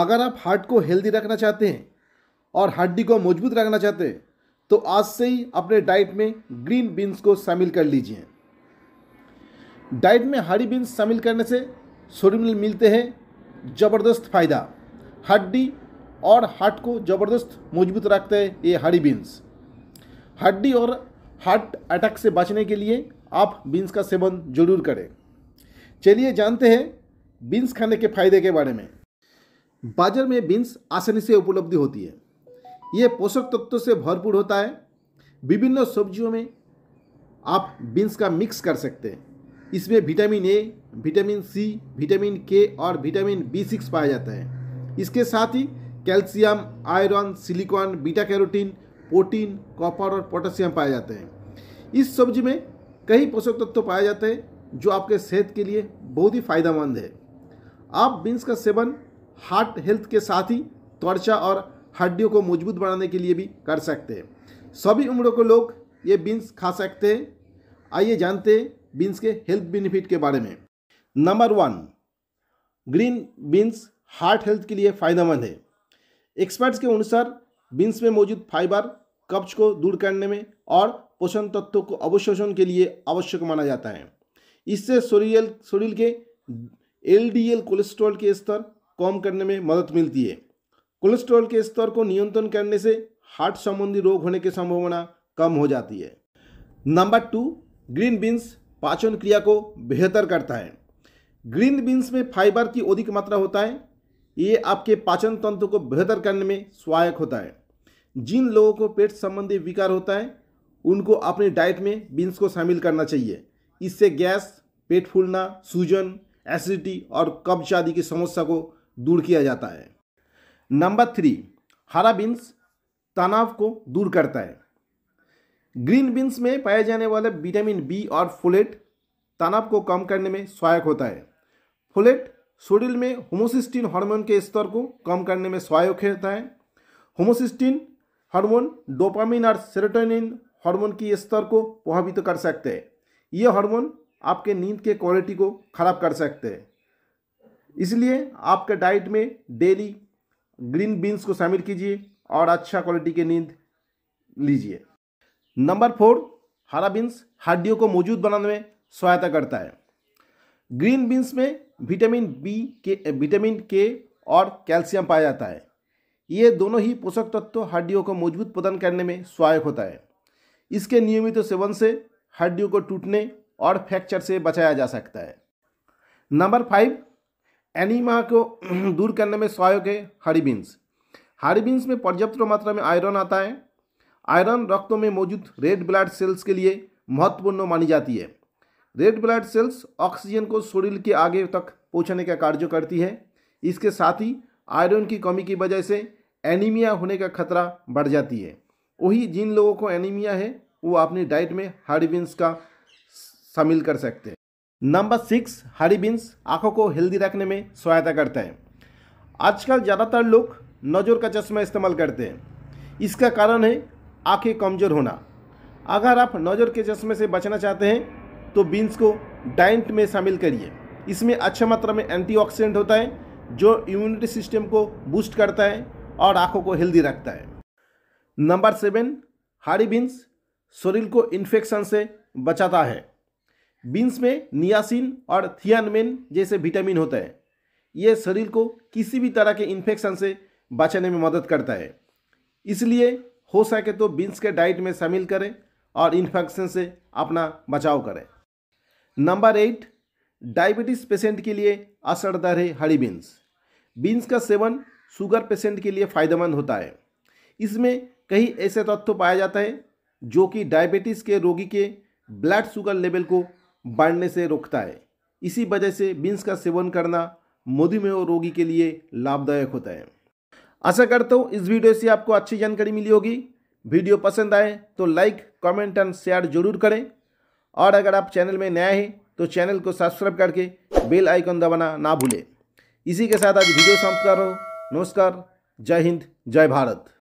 अगर आप हार्ट को हेल्दी रखना चाहते हैं और हड्डी को मजबूत रखना चाहते हैं तो आज से ही अपने डाइट में ग्रीन बीन्स को शामिल कर लीजिए डाइट में हरी बीन्स शामिल करने से शरीर में मिलते हैं ज़बरदस्त फायदा हड्डी और हार्ट को ज़बरदस्त मजबूत रखते हैं ये हरी बीन्स हड्डी और हार्ट अटैक से बचने के लिए आप बीन्स का सेवन जरूर करें चलिए जानते हैं बीन्स खाने के फायदे के बारे में बाजर में बीन्स आसानी से उपलब्धि होती है ये पोषक तत्वों से भरपूर होता है विभिन्न सब्जियों में आप बीन्स का मिक्स कर सकते हैं इसमें vitamin A vitamin C vitamin K और विटामिन बी सिक्स पाया जाता है इसके साथ ही calcium iron silicon beta carotene protein copper और पोटेशियम पाए जाते हैं इस सब्जी में कई पोषक तत्व तो पाए जाते हैं जो आपके सेहत के लिए बहुत ही फायदेमंद है आप बीन्स का सेवन हार्ट हेल्थ के साथ ही त्वचा और हड्डियों को मजबूत बनाने के लिए भी कर सकते हैं सभी उम्र के लोग ये बीन्स खा सकते हैं आइए जानते हैं बीन्स के हेल्थ बेनिफिट के बारे में number one green beans heart health के लिए फ़ायदेमंद है एक्सपर्ट्स के अनुसार बीन्स में मौजूद फाइबर कब्ज को दूर करने में और पोषण तत्वों को अवशोषण के लिए आवश्यक माना जाता है इससे शरीर शरीर के एल कोलेस्ट्रॉल के स्तर कम करने में मदद मिलती है कोलेस्ट्रॉल के स्तर को नियंत्रण करने से हार्ट संबंधी रोग होने की संभावना कम हो जाती है नंबर टू ग्रीन बीन्स पाचन क्रिया को बेहतर करता है ग्रीन बीन्स में फाइबर की अधिक मात्रा होता है ये आपके पाचन तंत्र को बेहतर करने में सहायक होता है जिन लोगों को पेट संबंधी विकार होता है उनको अपनी डाइट में बीन्स को शामिल करना चाहिए इससे गैस पेट फूलना सूजन एसिडिटी और कब्ज आदि की समस्या को दूर किया जाता है नंबर थ्री हरा बीन्स तनाव को दूर करता है ग्रीन बीन्स में पाए जाने वाले विटामिन बी और फोलेट तनाव को कम करने में सहायक होता है फोलेट शरीर में होमोसिस्टिन हार्मोन के स्तर को कम करने में सहायक होता है होमोसिस्टिन हार्मोन डोपामिन और सेरोटोनिन हार्मोन की स्तर को प्रभावित कर सकते हैं ये हार्मोन आपके नींद के क्वालिटी को खराब कर सकते हैं इसलिए आपके डाइट में डेली ग्रीन बीन्स को शामिल कीजिए और अच्छा क्वालिटी की नींद लीजिए नंबर फोर हरा बीन्स हड्डियों को मौजूद बनाने में सहायता करता है ग्रीन बीन्स में विटामिन बी के विटामिन के और कैल्शियम पाया जाता है ये दोनों ही पोषक तत्व हड्डियों को मजबूत प्रदान करने में सहायक होता है इसके नियमित तो सेवन से हड्डियों को टूटने और फ्रैक्चर से बचाया जा सकता है नंबर फाइव एनीमा को दूर करने में सहायक है हरी बीन्स हरी बीन्स में पर्याप्त मात्रा में आयरन आता है आयरन रक्तों में मौजूद रेड ब्लड सेल्स के लिए महत्वपूर्ण मानी जाती है रेड ब्लड सेल्स ऑक्सीजन को शरीर के आगे तक पहुंचाने का कार्य करती है इसके साथ ही आयरन की कमी की वजह से एनीमिया होने का खतरा बढ़ जाती है वही जिन लोगों को एनीमिया है वो अपनी डाइट में हरी बीन्स का शामिल कर सकते हैं नंबर सिक्स हरी बीन्स आँखों को हेल्दी रखने में सहायता करता है आजकल ज़्यादातर लोग नज़र का चश्मा इस्तेमाल करते हैं इसका कारण है आँखें कमज़ोर होना अगर आप नज़र के चश्मे से बचना चाहते हैं तो बीन्स को डाइट में शामिल करिए इसमें अच्छा मात्रा में एंटीऑक्सीडेंट होता है जो इम्यूनिटी सिस्टम को बूस्ट करता है और आँखों को हेल्दी रखता है नंबर सेवन हरी बीन्स शरीर को इन्फेक्शन से बचाता है बीन्स में नियासिन और थियानमेन जैसे विटामिन होता है ये शरीर को किसी भी तरह के इन्फेक्शन से बचाने में मदद करता है इसलिए हो सके तो बीन्स के डाइट में शामिल करें और इन्फेक्शन से अपना बचाव करें नंबर एट डायबिटीज़ पेशेंट के लिए असरदार है हरी बीन्स बीन्स का सेवन शुगर पेशेंट के लिए फ़ायदेमंद होता है इसमें कई ऐसे तत्व पाया जाता है जो कि डायबिटीज़ के रोगी के ब्लड शुगर लेवल को बढ़ने से रोकता है इसी वजह से बीन्स का सेवन करना मधुमेह रोगी के लिए लाभदायक होता है आशा करता हूँ इस वीडियो से आपको अच्छी जानकारी मिली होगी वीडियो पसंद आए तो लाइक कमेंट एंड शेयर जरूर करें और अगर आप चैनल में नया हैं तो चैनल को सब्सक्राइब करके बेल आइकन दबाना ना भूलें इसी के साथ आज वीडियो समाप्त कर रहा हूँ नमस्कार जय हिंद जय भारत